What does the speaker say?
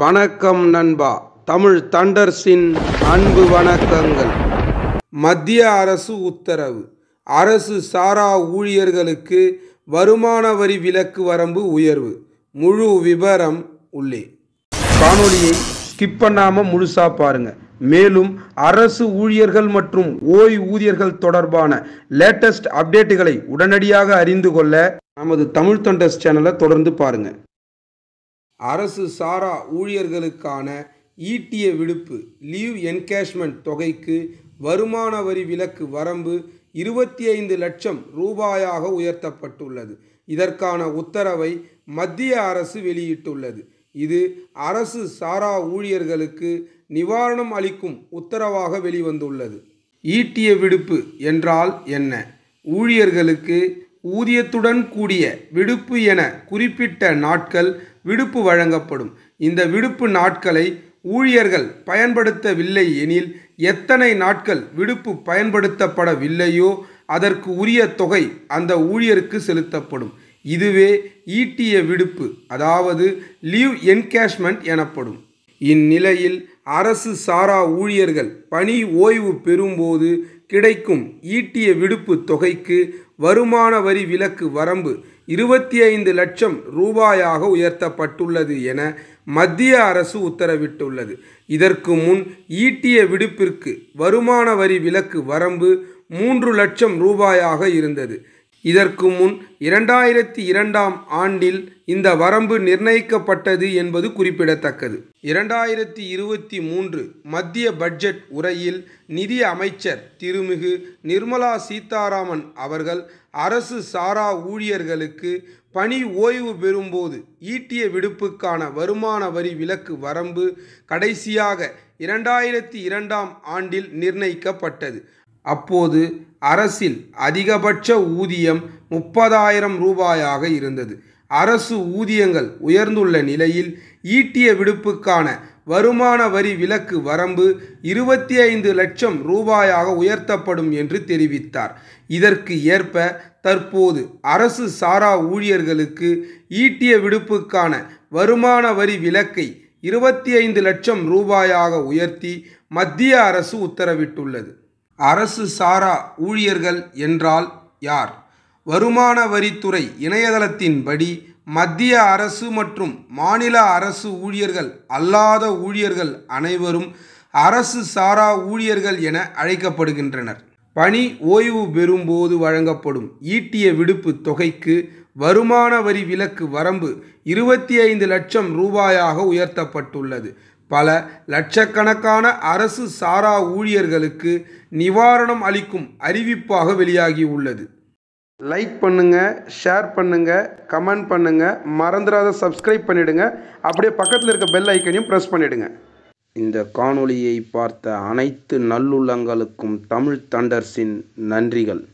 வணக்கம் நண்பா தமிழ் தண்டர்ஸின் அன்பு வணக்கங்கள் மத்திய அரசு உத்தரவு அரசு சாரா ஊழியர்களுக்கு வருமான வரி விலக்கு வரம்பு உயர்வு முழு விவரம் உள்ளே காணொலியை ஸ்கிப் பண்ணாமல் முழுசாக பாருங்க மேலும் அரசு ஊழியர்கள் மற்றும் ஓய்வூதியர்கள் தொடர்பான லேட்டஸ்ட் அப்டேட்டுகளை உடனடியாக அறிந்து கொள்ள நமது தமிழ் தொண்டர்ஸ் சேனலை தொடர்ந்து பாருங்கள் அரசு சாரா ஊழியர்களுக்கான ஈட்டிய விடுப்பு லீவ் என்கேஷ்மெண்ட் தொகைக்கு வருமான வரி விலக்கு வரம்பு இருபத்தி ஐந்து லட்சம் ரூபாயாக உயர்த்தப்பட்டுள்ளது இதற்கான உத்தரவை மத்திய அரசு வெளியிட்டுள்ளது இது அரசு சாரா ஊழியர்களுக்கு நிவாரணம் அளிக்கும் உத்தரவாக வெளிவந்துள்ளது ஈட்டிய விடுப்பு என்றால் என்ன ஊழியர்களுக்கு ஊதியத்துடன் கூடிய விடுப்பு என குறிப்பிட்ட நாட்கள் விடுப்பு வழங்கப்படும் இந்த விடுப்பு நாட்களை ஊழியர்கள் பயன்படுத்தவில்லை எனில் எத்தனை நாட்கள் விடுப்பு பயன்படுத்தப்படவில்லையோ அதற்கு உரிய தொகை அந்த ஊழியருக்கு செலுத்தப்படும் இதுவே ஈட்டிய விடுப்பு அதாவது லீவ் என்கேஷ்மெண்ட் எனப்படும் இந்நிலையில் அரசு சாரா ஊழியர்கள் பணி ஓய்வு பெறும்போது கிடைக்கும் ஈட்டிய விடுப்பு தொகைக்கு வருமான வரி விலக்கு வரம்பு இருபத்தி ஐந்து லட்சம் ரூபாயாக உயர்த்தப்பட்டுள்ளது என மத்திய அரசு உத்தரவிட்டுள்ளது இதற்கு முன் ஈட்டிய விடுப்பிற்கு வருமான வரி விலக்கு வரம்பு மூன்று லட்சம் ரூபாயாக இருந்தது இதற்கு முன் இரண்டாயிரத்தி இரண்டாம் ஆண்டில் இந்த வரம்பு நிர்ணயிக்கப்பட்டது என்பது குறிப்பிடத்தக்கது இரண்டாயிரத்தி இருபத்தி மூன்று மத்திய பட்ஜெட் உரையில் நிதி அமைச்சர் திருமிகு நிர்மலா சீதாராமன் அவர்கள் அரசு சாரா ஊழியர்களுக்கு பணி ஓய்வு பெறும்போது ஈட்டிய விடுப்புக்கான வருமான வரி விலக்கு வரம்பு கடைசியாக இரண்டாயிரத்தி இரண்டாம் ஆண்டில் நிர்ணயிக்கப்பட்டது அப்போது அரசில் அதிகபட்ச ஊதியம் முப்பதாயிரம் ரூபாயாக இருந்தது அரசு ஊதியங்கள் உயர்ந்துள்ள நிலையில் ஈட்டிய விடுப்புக்கான வருமான வரி விலக்கு வரம்பு இருபத்தி ஐந்து லட்சம் ரூபாயாக உயர்த்தப்படும் என்று தெரிவித்தார் இதற்கு ஏற்ப தற்போது அரசு சாரா ஊழியர்களுக்கு ஈட்டிய விடுப்புக்கான வருமான வரி விலக்கை இருபத்தி ஐந்து லட்சம் ரூபாயாக உயர்த்தி மத்திய அரசு உத்தரவிட்டுள்ளது அரசு சாரா ஊழியர்கள் என்றால் யார் வருமான வரித்துறை இணையதளத்தின்படி மத்திய அரசு மற்றும் மாநில அரசு ஊழியர்கள் அல்லாத ஊழியர்கள் அனைவரும் அரசு சாரா ஊழியர்கள் என அழைக்கப்படுகின்றனர் பணி ஓய்வு பெறும்போது வழங்கப்படும் ஈட்டிய விடுப்பு தொகைக்கு வருமான வரி விலக்கு வரம்பு இருபத்தி ஐந்து லட்சம் ரூபாயாக உயர்த்தப்பட்டுள்ளது பல லட்சக்கணக்கான அரசு சாரா ஊழியர்களுக்கு நிவாரணம் அளிக்கும் அறிவிப்பாக வெளியாகி உள்ளது லைக் பண்ணுங்கள் ஷேர் பண்ணுங்கள் கமெண்ட் பண்ணுங்கள் மறந்துடாத சப்ஸ்கிரைப் பண்ணிடுங்க அப்படியே பக்கத்தில் இருக்க பெல் ஐக்கனையும் ப்ரெஸ் பண்ணிடுங்க இந்த காணொளியை பார்த்த அனைத்து நல்லுள்ளங்களுக்கும் தமிழ் தண்டர்ஸின் நன்றிகள்